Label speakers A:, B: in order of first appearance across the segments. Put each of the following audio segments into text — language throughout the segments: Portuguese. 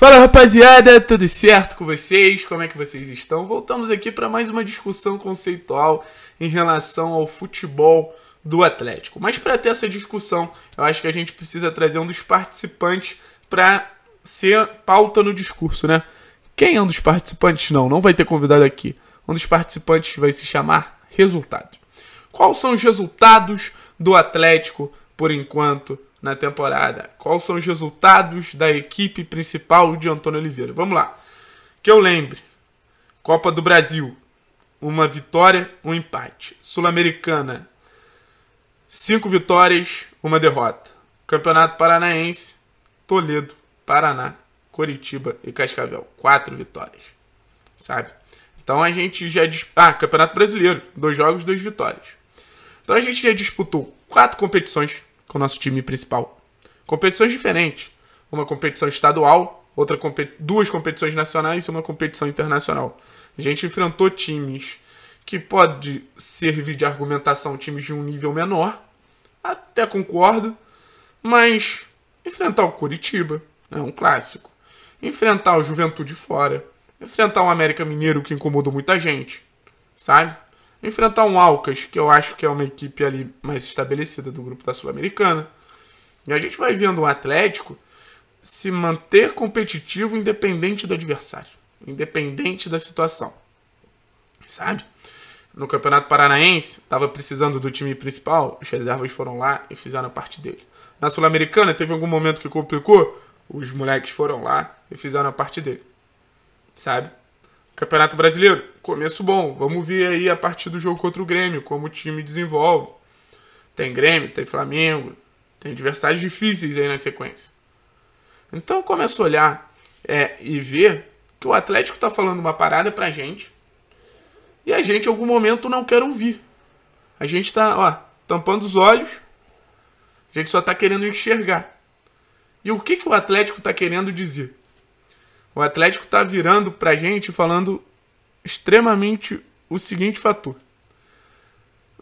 A: Fala rapaziada, tudo certo com vocês? Como é que vocês estão? Voltamos aqui para mais uma discussão conceitual em relação ao futebol do Atlético. Mas para ter essa discussão, eu acho que a gente precisa trazer um dos participantes para ser pauta no discurso, né? Quem é um dos participantes? Não, não vai ter convidado aqui. Um dos participantes vai se chamar Resultado. Quais são os resultados do Atlético por enquanto na temporada. Quais são os resultados da equipe principal de Antônio Oliveira? Vamos lá. Que eu lembre: Copa do Brasil, uma vitória, um empate. Sul-Americana, cinco vitórias, uma derrota. Campeonato Paranaense, Toledo, Paraná, Coritiba e Cascavel, quatro vitórias. Sabe? Então a gente já. Ah, Campeonato Brasileiro, dois jogos, duas vitórias. Então a gente já disputou quatro competições com o nosso time principal. Competições diferentes. Uma competição estadual, outra competi duas competições nacionais e uma competição internacional. A gente enfrentou times que pode servir de argumentação times de um nível menor. Até concordo, mas enfrentar o Curitiba é um clássico. Enfrentar o Juventude fora. Enfrentar o América Mineiro que incomodou muita gente, sabe? enfrentar um Alcas, que eu acho que é uma equipe ali mais estabelecida do grupo da Sul-Americana. E a gente vai vendo o Atlético se manter competitivo independente do adversário, independente da situação. Sabe? No Campeonato Paranaense, estava precisando do time principal, os reservas foram lá e fizeram a parte dele. Na Sul-Americana, teve algum momento que complicou, os moleques foram lá e fizeram a parte dele. Sabe? Campeonato Brasileiro, começo bom. Vamos ver aí a partir do jogo contra o Grêmio, como o time desenvolve. Tem Grêmio, tem Flamengo, tem adversários difíceis aí na sequência. Então eu começo a olhar é, e ver que o Atlético está falando uma parada pra gente e a gente em algum momento não quer ouvir. A gente está ó, tampando os olhos, a gente só está querendo enxergar. E o que, que o Atlético está querendo dizer? O Atlético está virando para a gente falando extremamente o seguinte fator.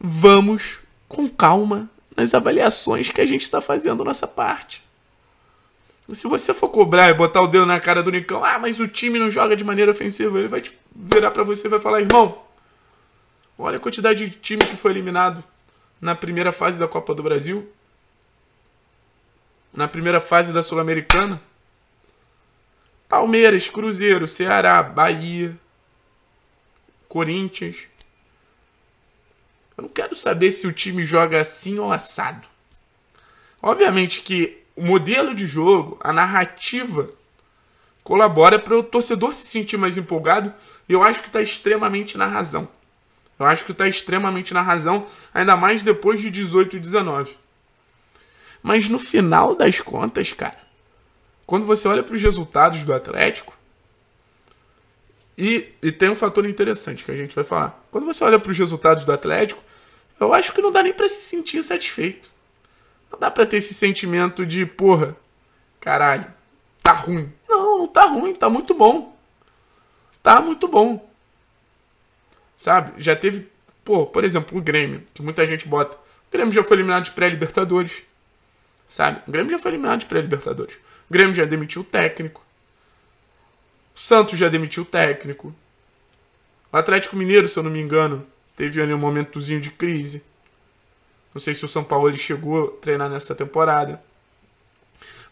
A: Vamos com calma nas avaliações que a gente está fazendo nossa parte. Se você for cobrar e botar o dedo na cara do Nicão, ah, mas o time não joga de maneira ofensiva, ele vai virar para você e vai falar, irmão, olha a quantidade de time que foi eliminado na primeira fase da Copa do Brasil, na primeira fase da Sul-Americana, Palmeiras, Cruzeiro, Ceará, Bahia, Corinthians. Eu não quero saber se o time joga assim ou assado. Obviamente que o modelo de jogo, a narrativa, colabora para o torcedor se sentir mais empolgado. E eu acho que está extremamente na razão. Eu acho que está extremamente na razão, ainda mais depois de 18 e 19. Mas no final das contas, cara, quando você olha para os resultados do Atlético, e, e, tem um fator interessante que a gente vai falar. Quando você olha para os resultados do Atlético, eu acho que não dá nem para se sentir satisfeito. Não dá para ter esse sentimento de, porra, caralho, tá ruim. Não, não tá ruim, tá muito bom. Tá muito bom. Sabe? Já teve, pô, por exemplo, o Grêmio, que muita gente bota. O Grêmio já foi eliminado de pré-Libertadores. Sabe? O Grêmio já foi eliminado de pré-libertadores. O Grêmio já demitiu o técnico. O Santos já demitiu o técnico. O Atlético Mineiro, se eu não me engano, teve ali um momentozinho de crise. Não sei se o São Paulo ele chegou a treinar nessa temporada.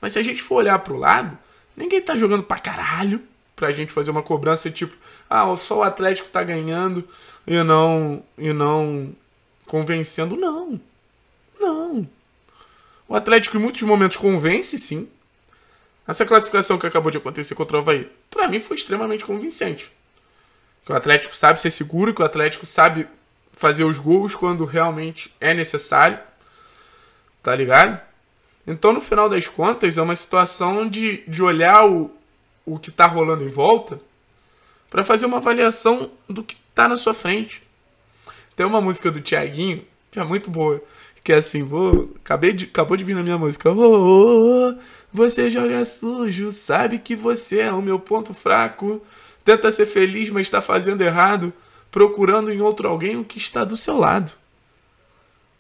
A: Mas se a gente for olhar pro lado, ninguém tá jogando pra caralho pra gente fazer uma cobrança tipo, ah, só o Atlético tá ganhando e não e não convencendo não. Não. O Atlético, em muitos momentos, convence, sim. Essa classificação que acabou de acontecer contra o Havaí, para mim, foi extremamente convincente. Que o Atlético sabe ser seguro, que o Atlético sabe fazer os gols quando realmente é necessário. Tá ligado? Então, no final das contas, é uma situação de, de olhar o, o que tá rolando em volta para fazer uma avaliação do que tá na sua frente. Tem uma música do Tiaguinho, que é muito boa, que é assim, vou. Acabei de, acabou de vir na minha música. Oh, oh, oh, você joga sujo, sabe que você é o meu ponto fraco. Tenta ser feliz, mas está fazendo errado, procurando em outro alguém o que está do seu lado.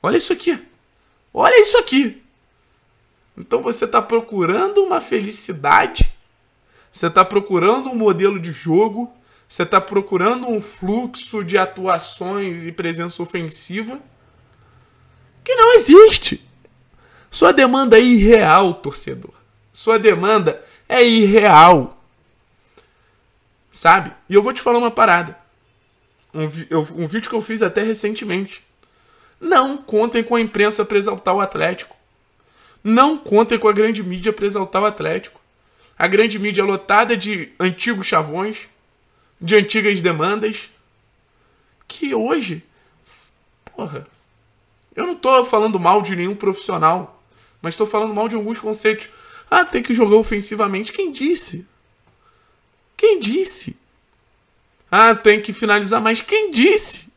A: Olha isso aqui. Olha isso aqui. Então você está procurando uma felicidade, você está procurando um modelo de jogo, você está procurando um fluxo de atuações e presença ofensiva que não existe. Sua demanda é irreal, torcedor. Sua demanda é irreal. Sabe? E eu vou te falar uma parada. Um, eu, um vídeo que eu fiz até recentemente. Não contem com a imprensa para exaltar o Atlético. Não contem com a grande mídia para exaltar o Atlético. A grande mídia é lotada de antigos chavões, de antigas demandas, que hoje, porra, eu não estou falando mal de nenhum profissional, mas estou falando mal de alguns conceitos. Ah, tem que jogar ofensivamente. Quem disse? Quem disse? Ah, tem que finalizar mais. Quem disse?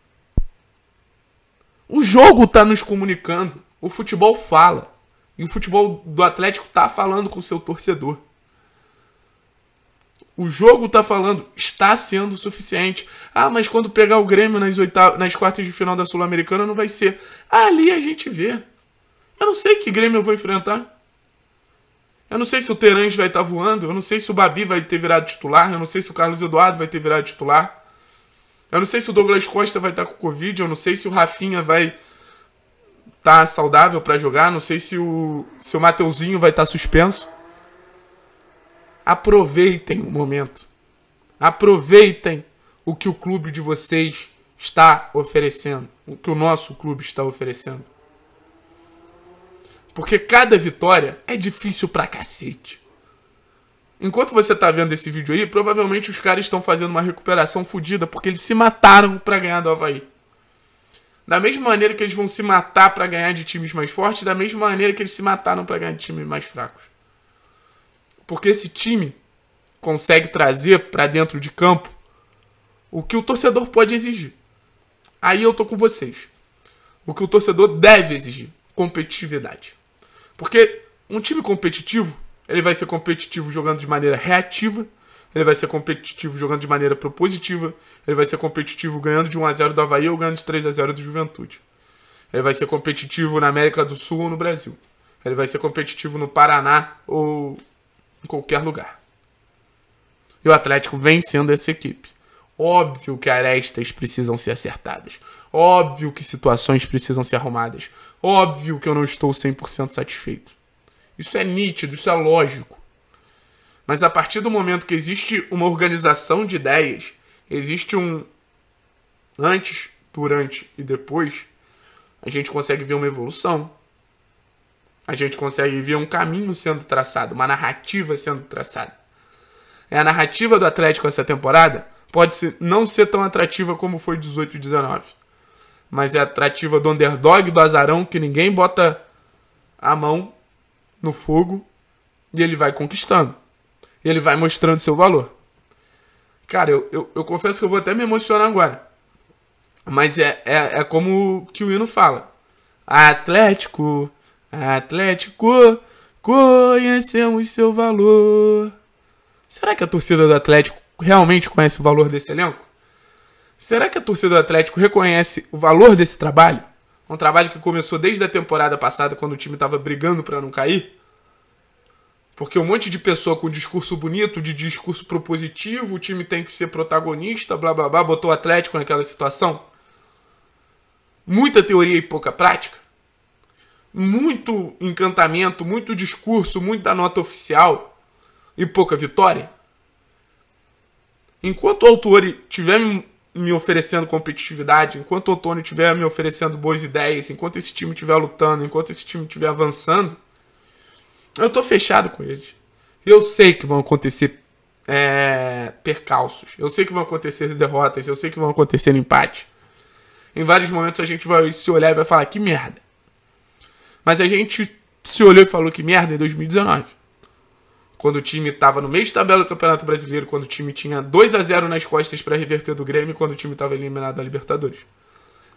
A: O jogo está nos comunicando. O futebol fala. E o futebol do Atlético está falando com o seu torcedor. O jogo tá falando, está sendo suficiente. Ah, mas quando pegar o Grêmio nas, oitavas, nas quartas de final da Sul-Americana não vai ser. Ali a gente vê. Eu não sei que Grêmio eu vou enfrentar. Eu não sei se o Terãs vai estar tá voando, eu não sei se o Babi vai ter virado titular, eu não sei se o Carlos Eduardo vai ter virado titular. Eu não sei se o Douglas Costa vai estar tá com Covid, eu não sei se o Rafinha vai estar tá saudável para jogar, não sei se o, se o Mateuzinho vai estar tá suspenso. Aproveitem o momento. Aproveitem o que o clube de vocês está oferecendo, o que o nosso clube está oferecendo. Porque cada vitória é difícil pra cacete. Enquanto você tá vendo esse vídeo aí, provavelmente os caras estão fazendo uma recuperação fodida porque eles se mataram para ganhar do Havaí. Da mesma maneira que eles vão se matar para ganhar de times mais fortes, da mesma maneira que eles se mataram para ganhar de times mais fracos. Porque esse time consegue trazer para dentro de campo o que o torcedor pode exigir. Aí eu tô com vocês. O que o torcedor deve exigir, competitividade. Porque um time competitivo, ele vai ser competitivo jogando de maneira reativa, ele vai ser competitivo jogando de maneira propositiva, ele vai ser competitivo ganhando de 1 a 0 do Havaí ou ganhando de 3 a 0 do Juventude. Ele vai ser competitivo na América do Sul ou no Brasil. Ele vai ser competitivo no Paraná ou em qualquer lugar. E o Atlético vem sendo essa equipe. Óbvio que arestas precisam ser acertadas. Óbvio que situações precisam ser arrumadas. Óbvio que eu não estou 100% satisfeito. Isso é nítido, isso é lógico. Mas a partir do momento que existe uma organização de ideias, existe um antes, durante e depois, a gente consegue ver uma evolução, a gente consegue ver um caminho sendo traçado, uma narrativa sendo traçada. É a narrativa do Atlético essa temporada pode não ser tão atrativa como foi 18 e 19. Mas é atrativa do underdog, do azarão, que ninguém bota a mão no fogo e ele vai conquistando. Ele vai mostrando seu valor. Cara, eu, eu, eu confesso que eu vou até me emocionar agora. Mas é, é, é como que o hino fala. Atlético, Atlético, conhecemos seu valor. Será que a torcida do Atlético realmente conhece o valor desse elenco? Será que a torcida do Atlético reconhece o valor desse trabalho? Um trabalho que começou desde a temporada passada, quando o time estava brigando para não cair? Porque um monte de pessoa com discurso bonito, de discurso propositivo, o time tem que ser protagonista, blá blá blá, botou o Atlético naquela situação. Muita teoria e pouca prática muito encantamento, muito discurso, muita nota oficial e pouca vitória? Enquanto o autor estiver me oferecendo competitividade, enquanto o Otônio estiver me oferecendo boas ideias, enquanto esse time estiver lutando, enquanto esse time estiver avançando, eu tô fechado com eles. Eu sei que vão acontecer é, percalços, eu sei que vão acontecer derrotas, eu sei que vão acontecer empates. Em vários momentos a gente vai se olhar e vai falar: que merda. Mas a gente se olhou e falou que merda em 2019. Quando o time estava no meio de tabela do Campeonato Brasileiro, quando o time tinha 2 a 0 nas costas para reverter do Grêmio, quando o time estava eliminado da Libertadores.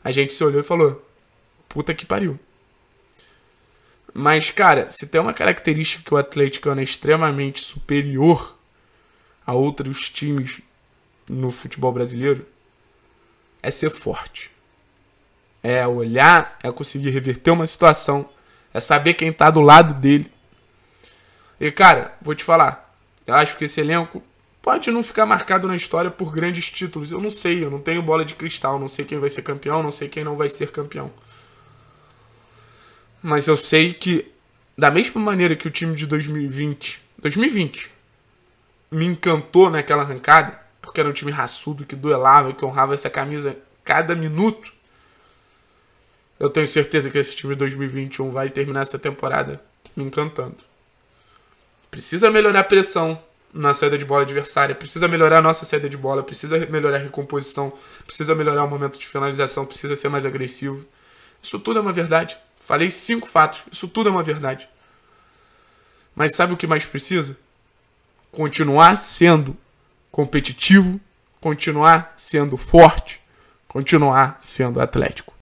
A: A gente se olhou e falou: puta que pariu. Mas, cara, se tem uma característica que o Atlético é extremamente superior a outros times no futebol brasileiro, é ser forte. É olhar, é conseguir reverter uma situação é saber quem tá do lado dele. E, cara, vou te falar. Eu acho que esse elenco pode não ficar marcado na história por grandes títulos. Eu não sei, eu não tenho bola de cristal. Não sei quem vai ser campeão, não sei quem não vai ser campeão. Mas eu sei que, da mesma maneira que o time de 2020. 2020 me encantou naquela arrancada, porque era um time raçudo que duelava, que honrava essa camisa cada minuto eu tenho certeza que esse time de 2021 vai terminar essa temporada me encantando. Precisa melhorar a pressão na saída de bola adversária, precisa melhorar a nossa saída de bola, precisa melhorar a recomposição, precisa melhorar o momento de finalização, precisa ser mais agressivo. Isso tudo é uma verdade. Falei cinco fatos, isso tudo é uma verdade. Mas sabe o que mais precisa? Continuar sendo competitivo, continuar sendo forte, continuar sendo atlético.